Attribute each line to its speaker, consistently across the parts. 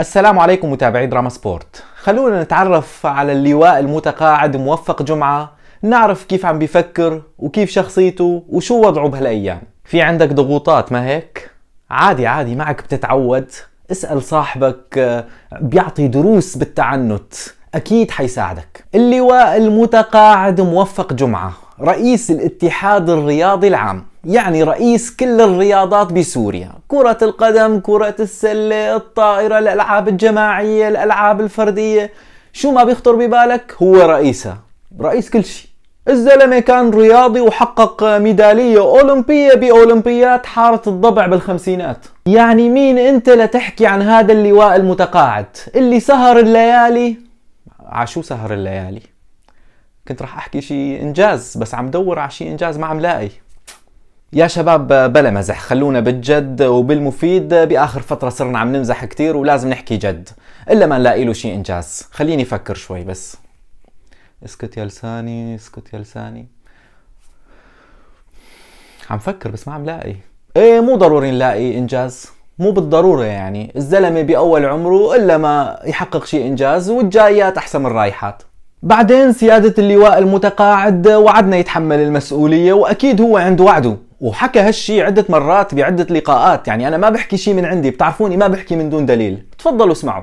Speaker 1: السلام عليكم متابعي دراما سبورت خلونا نتعرف على اللواء المتقاعد موفق جمعة نعرف كيف عم بيفكر وكيف شخصيته وشو وضعه بهالأيام في عندك ضغوطات ما هيك؟ عادي عادي معك بتتعود اسأل صاحبك آه، بيعطي دروس بالتعنت أكيد حيساعدك اللواء المتقاعد موفق جمعة رئيس الاتحاد الرياضي العام يعني رئيس كل الرياضات بسوريا كرة القدم كرة السلة الطائرة الألعاب الجماعية الألعاب الفردية شو ما بيخطر ببالك هو رئيسها رئيس كل شيء الزلمة كان رياضي وحقق ميدالية أولمبية بأولمبيات حارة الضبع بالخمسينات يعني مين أنت لتحكي عن هذا اللواء المتقاعد اللي سهر الليالي عشو آه، سهر الليالي كنت راح احكي شيء انجاز بس عم دور على شيء انجاز ما عم لاقي يا شباب بلا مزح خلونا بالجد وبالمفيد باخر فتره صرنا عم نمزح كثير ولازم نحكي جد الا ما نلاقي له شيء انجاز خليني افكر شوي بس اسكت يا لساني اسكت يا لساني عم فكر بس ما عم لاقي ايه مو ضروري نلاقي انجاز مو بالضرورة يعني الزلمة بأول عمره إلا ما يحقق شيء إنجاز والجايات أحسن من الرايحات بعدين سيادة اللواء المتقاعد وعدنا يتحمل المسؤولية وأكيد هو عند وعده وحكى هالشي عدة مرات بعدة لقاءات يعني أنا ما بحكي شي من عندي بتعرفوني ما بحكي من دون دليل تفضلوا اسمعوا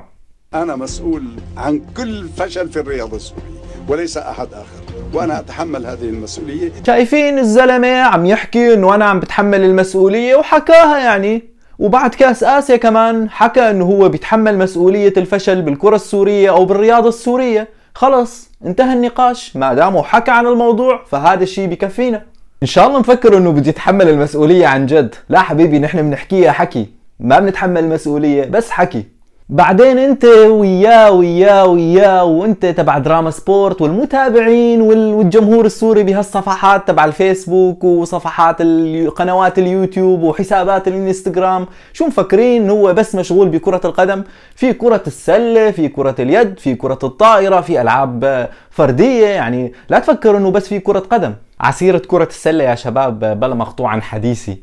Speaker 1: أنا مسؤول عن كل فشل في الرياضة السورية وليس أحد آخر وانا اتحمل هذه المسؤوليه شايفين الزلمه عم يحكي انه انا عم بتحمل المسؤوليه وحكاها يعني وبعد كاس اسيا كمان حكى انه هو بيتحمل مسؤوليه الفشل بالكره السوريه او بالرياضه السوريه خلص انتهى النقاش ما دامه حكى عن الموضوع فهذا الشيء بكفينا ان شاء الله مفكر انه بده يتحمل المسؤوليه عن جد لا حبيبي نحن بنحكيها حكي ما بنتحمل المسؤوليه بس حكي بعدين انت وياه وياه وياه وانت تبع دراما سبورت والمتابعين والجمهور السوري بهالصفحات تبع الفيسبوك وصفحات قنوات اليوتيوب وحسابات الانستغرام شو مفكرين هو بس مشغول بكرة القدم في كرة السلة في كرة اليد في كرة الطائرة في العاب فردية يعني لا تفكر انه بس في كرة قدم عسيرة كرة السلة يا شباب بلا مقطوع عن حديثي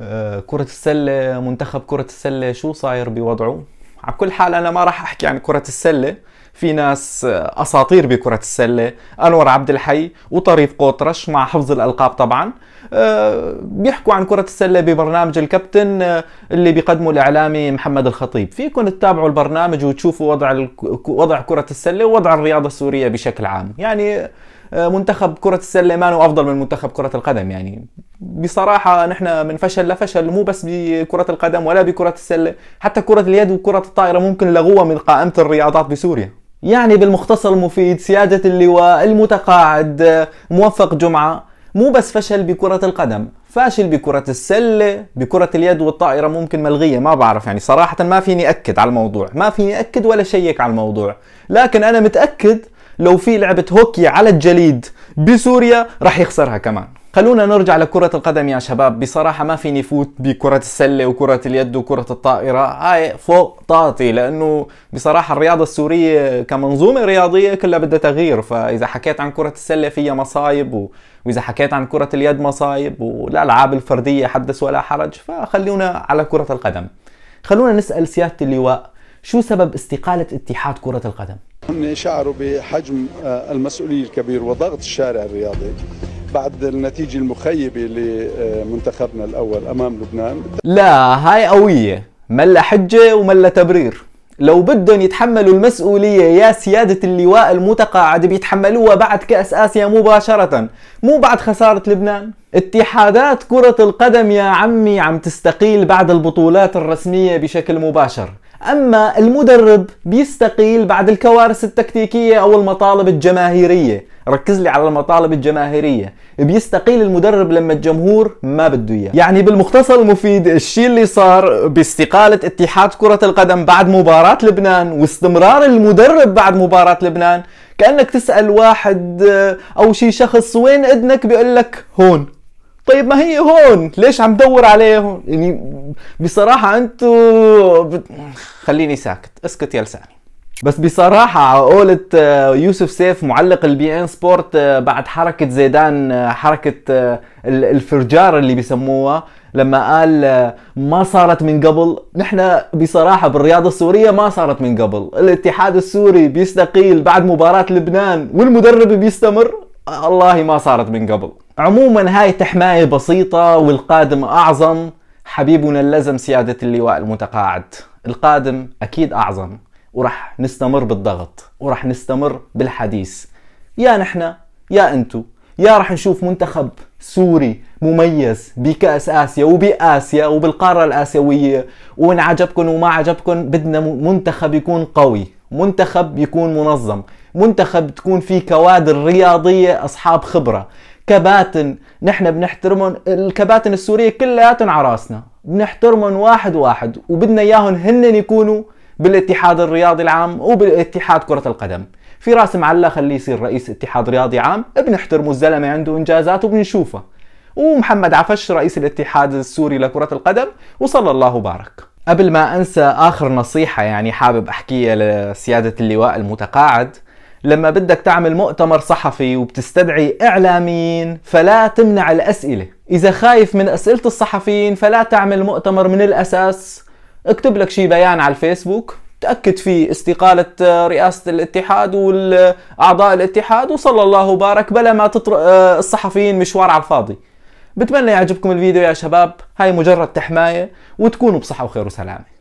Speaker 1: آه، كرة السلة منتخب كرة السلة شو صاير بوضعه على كل حال انا ما راح احكي عن كره السله في ناس آه، اساطير بكره السله انور عبد الحي وطريف قطرش مع حفظ الالقاب طبعا آه، بيحكوا عن كره السله ببرنامج الكابتن آه، اللي بيقدمه الاعلامي محمد الخطيب فيكم تتابعوا البرنامج وتشوفوا وضع وضع كره السله ووضع الرياضه السوريه بشكل عام يعني منتخب كره السله ما هو افضل من منتخب كره القدم يعني بصراحه نحن من فشل لفشل مو بس بكره القدم ولا بكره السله حتى كره اليد وكره الطائره ممكن لغوها من قائمه الرياضات بسوريا يعني بالمختصر المفيد سياده اللواء المتقاعد موفق جمعه مو بس فشل بكره القدم فاشل بكرة السلة بكرة اليد والطائرة ممكن ملغية ما بعرف يعني صراحة ما فيني أكد على الموضوع ما فيني أكد ولا شيك على الموضوع لكن أنا متأكد لو في لعبة هوكي على الجليد بسوريا رح يخسرها كمان خلونا نرجع لكرة القدم يا شباب بصراحة ما فيني فوت بكرة السلة وكرة اليد وكرة الطائرة هاي فوق طاقتي لأنه بصراحة الرياضة السورية كمنظومة رياضية كلها بدها تغيير فإذا حكيت عن كرة السلة فيها مصايب و... وإذا حكيت عن كرة اليد مصايب والألعاب الفردية حدث ولا حرج فخلونا على كرة القدم خلونا نسأل سيادة اللواء شو سبب استقالة اتحاد كرة القدم؟ هم شعروا بحجم آه، المسؤولية الكبير وضغط الشارع الرياضي بعد النتيجة المخيبة لمنتخبنا الأول أمام لبنان لا هاي قوية ملا حجة وملا تبرير لو بدهم يتحملوا المسؤولية يا سيادة اللواء المتقاعد بيتحملوها بعد كأس آسيا مباشرة مو بعد خسارة لبنان اتحادات كرة القدم يا عمي عم تستقيل بعد البطولات الرسمية بشكل مباشر اما المدرب بيستقيل بعد الكوارث التكتيكيه او المطالب الجماهيريه ركز لي على المطالب الجماهيريه بيستقيل المدرب لما الجمهور ما بده اياه يعني بالمختصر المفيد الشيء اللي صار باستقاله اتحاد كره القدم بعد مباراه لبنان واستمرار المدرب بعد مباراه لبنان كانك تسال واحد آه، او شي شخص وين اذنك بيقول لك هون طيب ما هي هون ليش عم دور عليه هون يعني بصراحة انتو بت... خليني ساكت اسكت يا لساني بس بصراحة قولة آه، يوسف سيف معلق البي ان سبورت آه، بعد حركة زيدان آه، حركة الفرجار اللي بيسموها لما قال ما صارت من قبل نحن بصراحة بالرياضة السورية ما صارت من قبل الاتحاد السوري بيستقيل بعد مباراة لبنان والمدرب بيستمر الله ما صارت من قبل عموما هاي تحماية بسيطة والقادم أعظم حبيبنا اللزم سيادة اللواء المتقاعد القادم أكيد أعظم ورح نستمر بالضغط ورح نستمر بالحديث يا نحن يا أنتو يا رح نشوف منتخب سوري مميز بكأس آسيا وبآسيا وبالقارة الآسيوية وإن عجبكم وما عجبكم بدنا منتخب يكون قوي منتخب يكون منظم منتخب تكون فيه كوادر رياضية أصحاب خبرة كباتن نحن بنحترمهم الكباتن السورية كلياتهم راسنا بنحترمهم واحد واحد وبدنا إياهم هن يكونوا بالاتحاد الرياضي العام وبالاتحاد كرة القدم في راس معلا خليه يصير رئيس اتحاد رياضي عام بنحترمه الزلمة عنده إنجازات وبنشوفه ومحمد عفش رئيس الاتحاد السوري لكرة القدم وصلى الله وبارك قبل ما انسى اخر نصيحه يعني حابب احكيها لسياده اللواء المتقاعد لما بدك تعمل مؤتمر صحفي وبتستدعي اعلاميين فلا تمنع الاسئله اذا خايف من اسئله الصحفيين فلا تعمل مؤتمر من الاساس اكتب لك شي بيان على الفيسبوك تأكد فيه استقالة آه، رئاسة الاتحاد والأعضاء الاتحاد وصلى الله وبارك بلا ما تطرق آه، الصحفيين مشوار على الفاضي بتمنى يعجبكم الفيديو يا شباب هاي مجرد تحماية وتكونوا بصحة وخير وسلامة